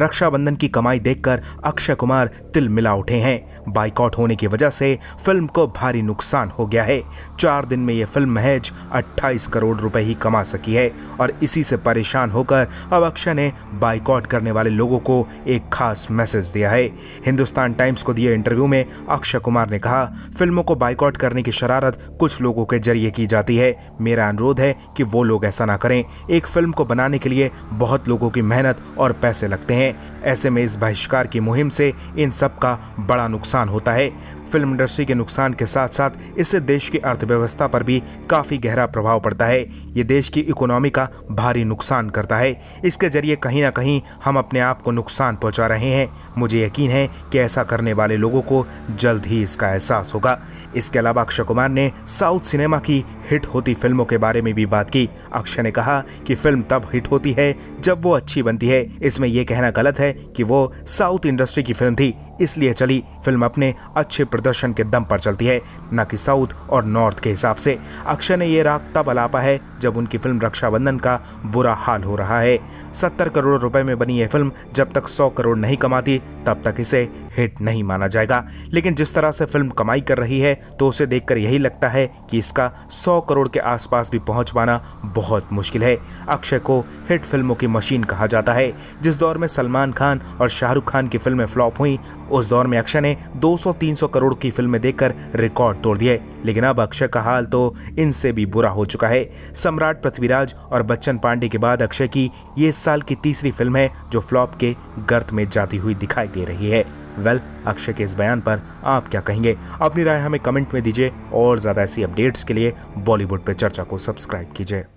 रक्षाबंधन की कमाई देखकर अक्षय कुमार तिल मिला उठे हैं बाइकआउट होने की वजह से फिल्म को भारी नुकसान हो गया है चार दिन में यह फिल्म महज 28 करोड़ रुपए ही कमा सकी है और इसी से परेशान होकर अब अक्षय ने बाइकआउट करने वाले लोगों को एक खास मैसेज दिया है हिंदुस्तान टाइम्स को दिए इंटरव्यू में अक्षय कुमार ने कहा फिल्मों को बाइकआउट करने की शरारत कुछ लोगों के जरिए की जाती है मेरा अनुरोध है कि वो लोग ऐसा ना करें एक फिल्म को बनाने के लिए बहुत लोगों की मेहनत और पैसे लगते हैं हैं ऐसे में इस बहिष्कार की मुहिम से इन सब का बड़ा नुकसान होता है फिल्म इंडस्ट्री के नुकसान के साथ साथ इससे देश की अर्थव्यवस्था पर भी काफ़ी गहरा प्रभाव पड़ता है ये देश की इकोनॉमी का भारी नुकसान करता है इसके जरिए कहीं ना कहीं हम अपने आप को नुकसान पहुंचा रहे हैं मुझे यकीन है कि ऐसा करने वाले लोगों को जल्द ही इसका एहसास होगा इसके अलावा अक्षय कुमार ने साउथ सिनेमा की हिट होती फिल्मों के बारे में भी बात की अक्षय ने कहा कि फिल्म तब हिट होती है जब वो अच्छी बनती है इसमें यह कहना गलत है कि वो साउथ इंडस्ट्री की फिल्म थी इसलिए चली फिल्म अपने अच्छे प्रदर्शन के दम पर चलती है न कि साउथ और नॉर्थ के हिसाब से अक्षय ने ये राग तब अलापा है जब उनकी फिल्म रक्षाबंधन का बुरा हाल हो रहा है सत्तर करोड़ रुपए में बनी यह फिल्म जब तक सौ करोड़ नहीं कमाती तब तक इसे हिट नहीं माना जाएगा लेकिन जिस तरह से फिल्म कमाई कर रही है तो उसे देखकर यही लगता है कि इसका 100 करोड़ के आसपास भी पहुंच पाना बहुत मुश्किल है अक्षय को हिट फिल्मों की मशीन कहा जाता है जिस दौर में सलमान खान और शाहरुख खान की फिल्में फ्लॉप हुई उस दौर में अक्षय ने दो सौ करोड़ की फिल्में देखकर रिकॉर्ड तोड़ दिए लेकिन अब अक्षय का हाल तो इनसे भी बुरा हो चुका है सम्राट पृथ्वीराज और बच्चन पांडे के बाद अक्षय की ये इस साल की तीसरी फिल्म है जो फ्लॉप के गर्त में जाती हुई दिखाई दे रही है वेल अक्षय के इस बयान पर आप क्या कहेंगे अपनी राय हमें कमेंट में दीजिए और ज़्यादा ऐसी अपडेट्स के लिए बॉलीवुड पर चर्चा को सब्सक्राइब कीजिए